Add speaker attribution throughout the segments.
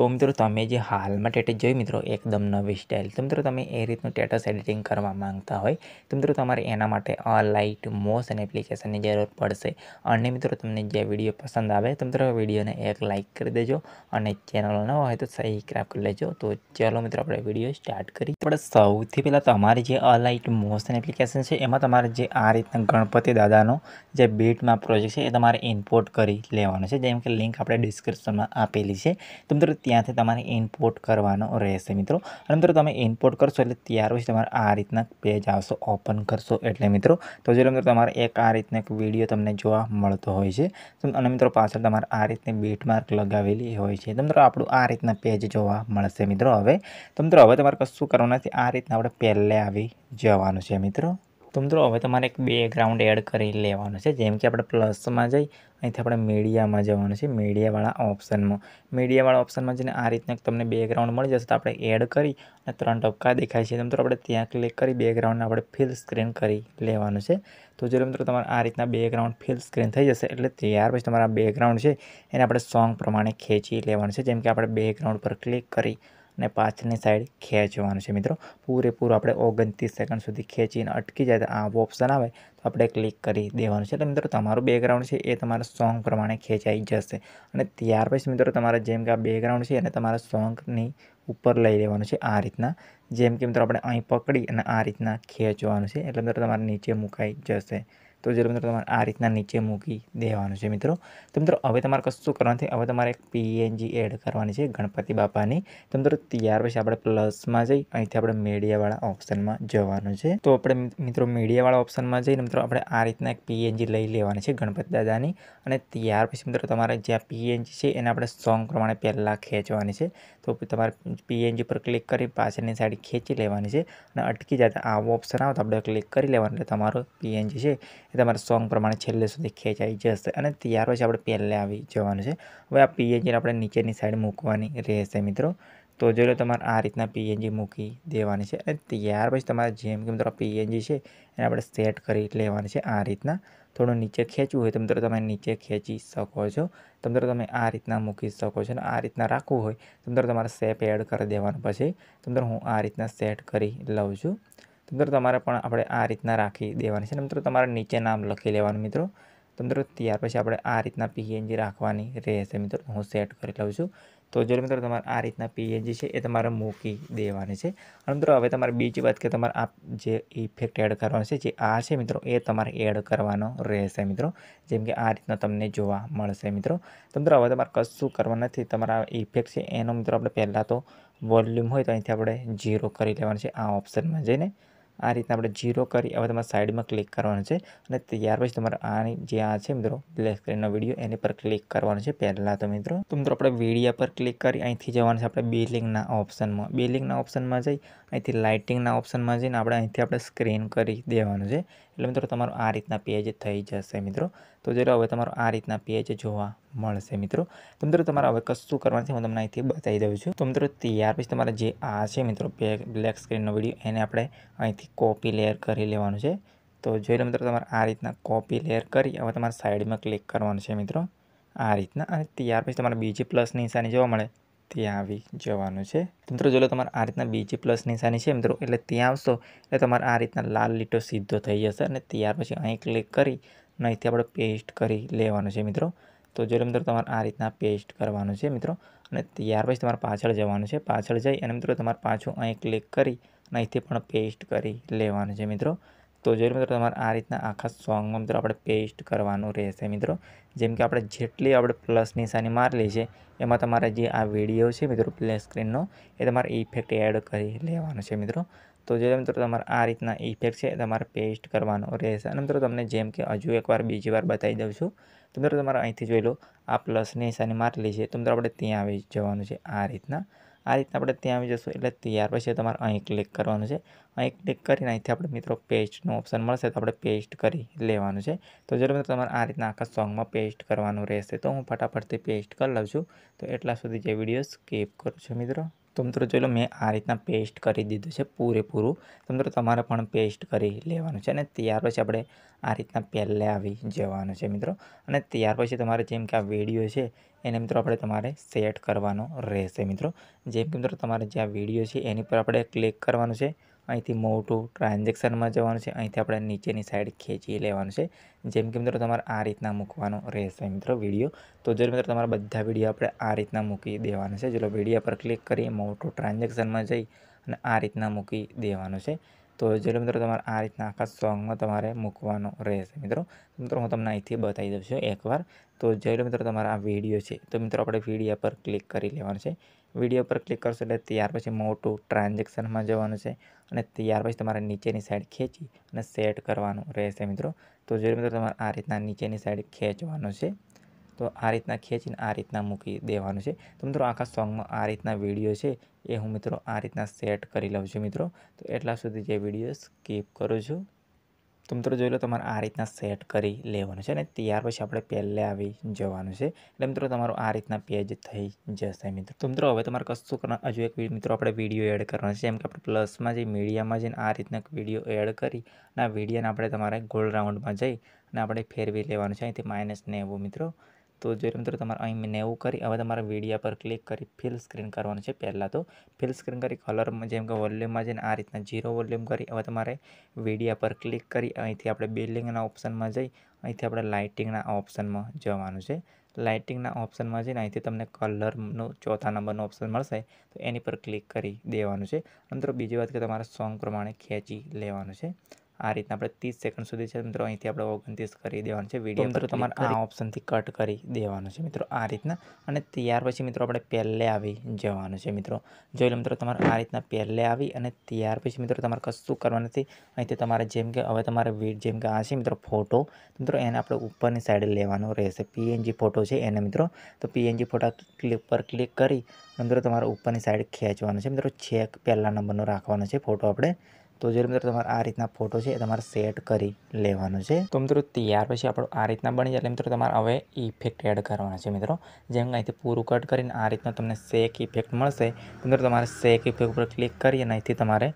Speaker 1: તો મિત્રો તમે જે હાલમાં ટેટસ જોઈ મિત્રો એકદમ નવી સ્ટાઇલ તો મિત્રો તમે એ રીતનું ટેટસ એડિટિંગ કરવા માંગતા હોય તો મિત્રો તમારે એના માટે લાઇટ અને એપ્લિકેશનની જરૂર પડશે અને મિત્રો તમને જે વિડીયો પસંદ આવે તો મિત્રો વિડીયોને એક લાઇક કરી દેજો અને ચેનલ ન હોય તો સહી ક્રાફ કરી લેજો તો ચાલો મિત્રો આપણે વિડીયો સ્ટાર્ટ કરીએ પણ સૌથી પહેલાં તમારી જે અલાઇટ અને એપ્લિકેશન છે એમાં તમારે જે આ રીતના ગણપતિ દાદાનો જે બીટમાં પ્રોજેક્ટ છે એ તમારે ઇમ્પોર્ટ કરી લેવાનો છે જેમ કે લિંક આપણે ડિસ્ક્રિપ્શનમાં આપેલી છે તો મિત્રો ત્યાંથી તમારે ઇમ્પોર્ટ કરવાનો રહેશે મિત્રો અને મિત્રો તમે ઇમ્પોર્ટ કરશો એટલે ત્યાર પછી તમારે આ રીતના પેજ આવશો ઓપન કરશો એટલે મિત્રો તો જો મિત્રો તમારે એક આ રીતનો એક વિડીયો તમને જોવા મળતો હોય છે અને મિત્રો પાછળ તમારે આ રીતની બીટ લગાવેલી હોય છે તો મિત્રો આપણું આ રીતના પેજ જોવા મળશે મિત્રો હવે તો મિત્રો હવે તમારે કશું કરવાનું નથી આ રીતના આપણે પહેલે આવી જવાનું છે મિત્રો તો મિત્રો હવે તમારે એક બેકગ્રાઉન્ડ એડ કરી લેવાનું છે જેમ કે આપણે પ્લસમાં જઈ અહીંથી આપણે મીડિયામાં જવાનું છે મીડિયાવાળા ઓપ્શનમાં મીડિયાવાળા ઓપ્શનમાં જઈને આ રીતના તમને બેકગ્રાઉન્ડ મળી જશે તો આપણે એડ કરી અને ત્રણ ટપકા દેખાય છે મિત્રો આપણે ત્યાં ક્લિક કરી બેકગ્રાઉન્ડને આપણે ફિલ સ્ક્રીન કરી લેવાનું છે તો જો મિત્રો તમારે આ રીતના બેકગ્રાઉન્ડ ફિલ સ્ક્રીન થઈ જશે એટલે ત્યાર પછી તમારા બેકગ્રાઉન્ડ છે એને આપણે સોંગ પ્રમાણે ખેંચી લેવાનું છે જેમ કે આપણે બેકગ્રાઉન્ડ પર ક્લિક કરી અને પાછળની સાઈડ ખેંચવાનું છે મિત્રો પૂરેપૂરું આપણે ઓગણત્રીસ સેકન્ડ સુધી ખેંચીને અટકી જાય તો આવો ઓપ્શન આવે તો આપણે ક્લિક કરી દેવાનું છે એટલે મિત્રો તમારું બેકગ્રાઉન્ડ છે એ તમારા સોંગ પ્રમાણે ખેંચાઈ જશે અને ત્યાર પછી મિત્રો તમારા જેમ કે આ બેકગ્રાઉન્ડ છે એને તમારા સોંગની ઉપર લઈ લેવાનું છે આ રીતના જેમ કે મિત્રો આપણે અહીં પકડી અને આ રીતના ખેંચવાનું છે એટલે મિત્રો તમારે નીચે મુકાઈ જશે તો જરૂર મિત્રો તમારે આ રીતના નીચે મૂકી દેવાનું છે મિત્રો તો મિત્રો હવે તમારે કશું કરવાથી હવે તમારે એક પીએનજી એડ કરવાની છે ગણપતિ બાપાની તો મિત્રો ત્યાર પછી આપણે પ્લસમાં જઈ અહીંથી આપણે મીડિયાવાળા ઓપ્શનમાં જવાનું છે તો આપણે મિત્રો મીડિયાવાળા ઓપ્શનમાં જઈને મિત્રો આપણે આ રીતના એક પીએનજી લઈ લેવાની છે ગણપતિ દાદાની અને ત્યાર પછી મિત્રો તમારે જ્યાં પીએનજી છે એને આપણે સોંગ પ્રમાણે પહેલાં ખેંચવાની છે તો તમારે પીએનજી પર ક્લિક કરી પાછળની સાઈડ ખેંચી લેવાની છે અને અટકી જતા આવો ઓપ્શન આવે તો આપણે ક્લિક કરી લેવાનું એટલે તમારો પીએનજી છે એ તમારા સોંગ પ્રમાણે છેલ્લે સુધી ખેંચાઈ જશે અને ત્યાર પછી આપણે પહેલે આવી જવાનું છે હવે આ પીએનજીને આપણે નીચેની સાઈડ મૂકવાની રહેશે મિત્રો તો જોઈ લો તમારે આ રીતના પીએનજી મૂકી દેવાની છે અને ત્યાર પછી તમારે જેમ કે મિત્રો પીએનજી છે એને આપણે સેટ કરી લેવાની છે આ રીતના થોડું નીચે ખેંચવું હોય તો મિત્રો તમે નીચે ખેંચી શકો છો તો મિત્રો તમે આ રીતના મૂકી શકો છો અને આ રીતના રાખવું હોય તો મિત્રો તમારે સેપ એડ કરી દેવાનું પછી તો મિત્રો હું આ રીતના સેટ કરી લઉં છું તો મિત્રો તમારે પણ આપણે આ રીતના રાખી દેવાની છે મિત્રો તમારે નીચે નામ લખી લેવાનું મિત્રો તો મિત્રો ત્યાર પછી આપણે આ રીતના પીએનજી રાખવાની રહેશે મિત્રો હું સેટ કરી લઉં છું તો જો મિત્રો તમારે આ રીતના પીએનજી છે એ તમારે મૂકી દેવાની છે અને મિત્રો હવે તમારે બીજી વાત કે તમારે આ જે ઇફેક્ટ એડ કરવાનો છે જે આ છે મિત્રો એ તમારે એડ કરવાનો રહેશે મિત્રો જેમ કે આ રીતના તમને જોવા મળશે મિત્રો તો મિત્રો હવે તમારે કશું કરવા નથી તમારા ઇફેક્ટ છે એનો મિત્રો આપણે પહેલાં તો વોલ્યુમ હોય તો અહીંથી આપણે ઝીરો કરી લેવાનું છે આ ઓપ્શનમાં જઈને આ રીતના આપણે ઝીરો કરી હવે તમારે સાઈડમાં ક્લિક કરવાનું છે અને ત્યાર પછી તમારે આની જે આ છે મિત્રો બ્લેક સ્ક્રીનનો વિડીયો એની પર ક્લિક કરવાનું છે પહેલાં તો મિત્રો તો મિત્રો આપણે વિડીયા પર ક્લિક કરી અહીંથી જવાનું છે આપણે બિલિંગના ઓપ્શનમાં બિલિંગના ઓપ્શનમાં જઈ અહીંથી લાઇટિંગના ઓપ્શનમાં જઈને આપણે અહીંથી આપણે સ્ક્રીન કરી દેવાનું છે એટલે મિત્રો તમારું આ રીતના પેજ થઈ જશે મિત્રો તો જો હવે તમારું આ રીતના પેજ જોવા મળશે મિત્રો તો મિત્રો તમારે હવે કશું કરવાનું છે હું તમને અહીંથી બતાવી દઉં છું તો મિત્રો ત્યાર પછી તમારે જે આ છે મિત્રો બ્લેક સ્ક્રીનનો વિડીયો એને આપણે અહીંથી કોપી લેયર કરી લેવાનું છે તો જોઈ લો મિત્રો તમારે આ રીતના કોપી લેયર કરી હવે તમારે સાઈડમાં ક્લિક કરવાનું છે મિત્રો આ રીતના અને ત્યાર પછી તમારે બીજી પ્લસની નિશાની જોવા મળે ત્યાં આવી જવાનું છે મિત્રો જો તમારે આ રીતના બીજી પ્લસ નિશાની છે મિત્રો એટલે ત્યાં આવશો એટલે તમારે આ રીતના લાલ લીટો સીધો થઈ જશે અને ત્યાર પછી અહીં ક્લિક કરી અહીંથી આપણે પેસ્ટ કરી લેવાનું છે મિત્રો તો જો મિત્રો તમારે આ રીતના પેસ્ટ કરવાનું છે મિત્રો અને ત્યાર પછી તમારે પાછળ જવાનું છે પાછળ જઈ અને મિત્રો તમારે પાછું અહીં ક્લિક કરી અને અહીંથી પણ પેસ્ટ કરી લેવાનું છે મિત્રો તો જરૂર મિત્રો તમારે આ રીતના આખા સોંગમાં મિત્રો આપણે પેસ્ટ કરવાનું રહેશે મિત્રો જેમ કે આપણે જેટલી આપણે પ્લસ નિશાની મારેલી છે એમાં તમારે જે આ વિડીયો છે મિત્રો પ્લે સ્ક્રીનનો એ તમારે ઇફેક્ટ એડ કરી લેવાનો છે મિત્રો તો જે મિત્રો તમારે આ રીતના ઇફેક્ટ છે એ તમારે પેસ્ટ કરવાનો રહેશે અને મિત્રો તમને જેમ કે હજુ એકવાર બીજી વાર બતાવી દઉં છું તો મિત્રો તમારે અહીંથી જોઈ લો આ પ્લસ નિશાની મારેલી છે તો મિત્રો આપણે ત્યાં આવી જવાનું છે આ રીતના આ રીતના આપણે ત્યાં આવી જશું એટલે ત્યાર પછી તમારે અહીં ક્લિક કરવાનું છે અહીં ક્લિક કરીને અહીંથી આપણે મિત્રો પેસ્ટનો ઓપ્શન મળશે તો આપણે પેસ્ટ કરી લેવાનું છે તો જરૂર મિત્રો તમારે આ રીતના આખા સોંગમાં પેસ્ટ કરવાનું રહેશે તો હું ફટાફટથી પેસ્ટ કરી લઉં છું તો એટલા સુધી જે વિડીયો સ્કીપ કરું છું મિત્રો તો મિત્રો જોઈ લો મેં આ રીતના પેસ્ટ કરી દીધું છે પૂરેપૂરું તો મિત્રો તમારે પણ પેસ્ટ કરી લેવાનું છે અને ત્યાર પછી આપણે આ રીતના પહેલે આવી જવાનું છે મિત્રો અને ત્યાર પછી તમારે જેમ કે આ વિડીયો છે એને મિત્રો આપણે તમારે સેટ કરવાનો રહેશે મિત્રો જેમ કે મિત્રો તમારે જ્યાં આ વિડીયો છે એની પર આપણે ક્લિક કરવાનું છે અહીંથી મોટું ટ્રાન્ઝેક્શનમાં જવાનું છે અહીંથી આપણે નીચેની સાઈડ ખેંચી લેવાનું છે જેમ કે મિત્રો તમારે આ રીતના મૂકવાનો રહેશે મિત્રો વિડીયો તો જો મિત્રો તમારા બધા વિડીયો આપણે આ રીતના મૂકી દેવાનો છે ચલો વિડીયો પર ક્લિક કરી મોટું ટ્રાન્ઝેક્શનમાં જઈ અને આ રીતના મૂકી દેવાનું છે તો જેટલો મિત્રો તમારે આ રીતના આખા સોંગમાં તમારે મૂકવાનો રહેશે મિત્રો મિત્રો હું તમને અહીંથી બતાવી દઉં છું એકવાર તો જેટલો મિત્રો તમારા આ વિડીયો છે તો મિત્રો આપણે વિડીયા પર ક્લિક કરી લેવાનું છે વિડીયો પર ક્લિક કરશો એટલે ત્યાર પછી મોટું ટ્રાન્ઝેક્શનમાં જવાનું છે અને ત્યાર પછી તમારે નીચેની સાઈડ ખેંચી અને સેટ કરવાનું રહેશે મિત્રો તો જે મિત્રો તમારે આ રીતના નીચેની સાઈડ ખેંચવાનું છે તો આ રીતના ખેંચીને આ રીતના મૂકી દેવાનું છે તો મિત્રો આખા સોંગમાં આ રીતના વિડીયો છે એ હું મિત્રો આ રીતના સેટ કરી લઉં છું મિત્રો તો એટલા સુધી જે વિડીયો સ્કીપ કરું છું તો મિત્રો જોઈ લો તમારે આ રીતના સેટ કરી લેવાનું છે અને ત્યાર પછી આપણે પહેલે આવી જવાનું છે એટલે મિત્રો તમારું આ રીતના પેજ થઈ જશે મિત્રો તો મિત્રો હવે તમારે કશું કરવા હજુ એક મિત્રો આપણે વિડીયો એડ કરવાનો છે જેમ કે આપણે પ્લસમાં જઈ મીડિયામાં જઈને આ રીતના વિડીયો એડ કરી અને આ વિડીયોને આપણે તમારે ગોલ રાઉન્ડમાં જઈ અને આપણે ફેરવી લેવાનું છે અહીંથી માઇનસ નેવું મિત્રો તો જોઈ મિત્રો તમારે અહીં નેવું કરી હવે તમારે વિડીયા પર ક્લિક કરી ફિલ સ્ક્રીન કરવાનું છે પહેલાં તો ફિલ સ્ક્રીન કરી કલરમાં જેમ કે વોલ્યુમમાં જઈને આ રીતના ઝીરો વોલ્યુમ કરી હવે તમારે વિડીયા પર ક્લિક કરી અહીંથી આપણે બિલ્ડિંગના ઓપ્શનમાં જઈ અહીંથી આપણે લાઇટિંગના ઓપ્શનમાં જવાનું છે લાઇટિંગના ઓપ્શનમાં જઈને અહીંથી તમને કલરનો ચોથા નંબરનો ઓપ્શન મળશે તો એની પર ક્લિક કરી દેવાનું છે અંતર બીજી વાત કે તમારે સોંગ પ્રમાણે ખેંચી લેવાનું છે આ રીતના આપણે ત્રીસ સેકન્ડ સુધી છે મિત્રો અહીંથી આપણે ઓગણત્રીસ કરી દેવાનું છે વિડીયો મિત્રો તમારે આ ઓપ્શનથી કટ કરી દેવાનું છે મિત્રો આ રીતના અને ત્યાર પછી મિત્રો આપણે પહેલે આવી જવાનું છે મિત્રો જોઈ લો મિત્રો તમારે આ રીતના પહેલે આવી અને ત્યાર પછી મિત્રો તમારે કશું કરવાનું નથી અહીંથી તમારે જેમ કે હવે તમારે વીડ જેમ કે આ છે મિત્રો ફોટો મિત્રો એને આપણે ઉપરની સાઈડ લેવાનો રહેશે પીએનજી ફોટો છે એને મિત્રો તો પીએનજી ફોટા ક્લિક પર ક્લિક કરી મિત્રો તમારે ઉપરની સાઈડ ખેંચવાનો છે મિત્રો છેક પહેલા નંબરનો રાખવાનો છે ફોટો આપણે તો જે મિત્રો તમારે આ રીતના ફોટો છે એ તમારે સેટ કરી લેવાનો છે તો મિત્રો ત્યાર પછી આપણો આ રીતના બની જાય એટલે મિત્રો તમારે હવે ઇફેક્ટ એડ કરવાના છે મિત્રો જેમ અહીંથી પૂરું કટ કરીને આ રીતના તમને શેક ઇફેક્ટ મળશે મિત્રો તમારે શેક ઇફેક્ટ ઉપર ક્લિક કરી અને અહીંથી તમારે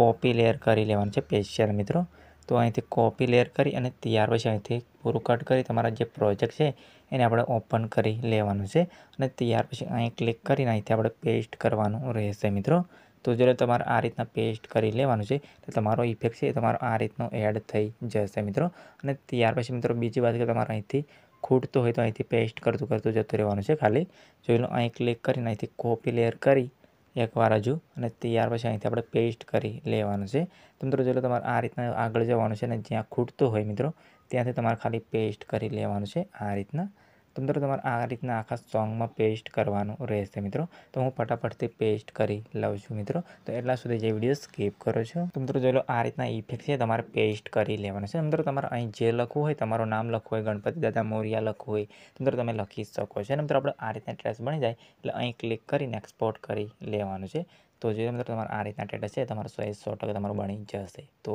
Speaker 1: કોપી લેયર કરી લેવાનું છે પેશિયલ મિત્રો તો અહીંથી કોપી લેયર કરી અને ત્યાર પછી અહીંથી પૂરું કટ કરી તમારા જે પ્રોજેક્ટ છે એને આપણે ઓપન કરી લેવાનું છે અને ત્યાર પછી અહીં ક્લિક કરીને અહીંથી આપણે પેસ્ટ કરવાનું રહેશે મિત્રો તો જ્યારે તમારે આ રીતના પેસ્ટ કરી લેવાનું છે તો તમારો ઇફેક્ટ છે એ તમારો આ રીતનો એડ થઈ જશે મિત્રો અને ત્યાર પછી મિત્રો બીજી વાત કે તમારે અહીંથી ખૂટતું હોય તો અહીંથી પેસ્ટ કરતું કરતું જતું રહેવાનું છે ખાલી જોઈ લો અહીં ક્લિક કરીને અહીંથી કોપી લેયર કરી એકવાર હજુ અને ત્યાર પછી અહીંથી આપણે પેસ્ટ કરી લેવાનું છે તો મિત્રો જોઈ લો તમારે આ રીતના આગળ જવાનું છે અને જ્યાં ખૂટતું હોય મિત્રો ત્યાંથી તમારે ખાલી પેસ્ટ કરી લેવાનું છે આ રીતના અંદર તમારે આ રીતના આખા સોંગમાં પેસ્ટ કરવાનું રહેશે મિત્રો તો હું ફટાફટથી પેસ્ટ કરી લઉં છું મિત્રો તો એટલા સુધી જે વિડીયો સ્કીપ કરો છો તો મિત્રો જોઈ લો આ રીતના ઇફેક્ટ છે તમારે પેસ્ટ કરી લેવાનો છે મિત્રો તમારે અહીં જે લખવું હોય તમારું નામ લખવું હોય ગણપતિ દાદા મોરિયા લખવું હોય તો મિત્રો તમે લખી શકો છો અને મિત્રો આપણે આ રીતના ડ્રેસ બની જાય એટલે અહીં ક્લિક કરીને એક્સપોર્ટ કરી લેવાનું છે તો જે મિત્રો તમારે આ રીતના ટેટસ છે તમારું સો એ સો ટકા તમારું બની જશે તો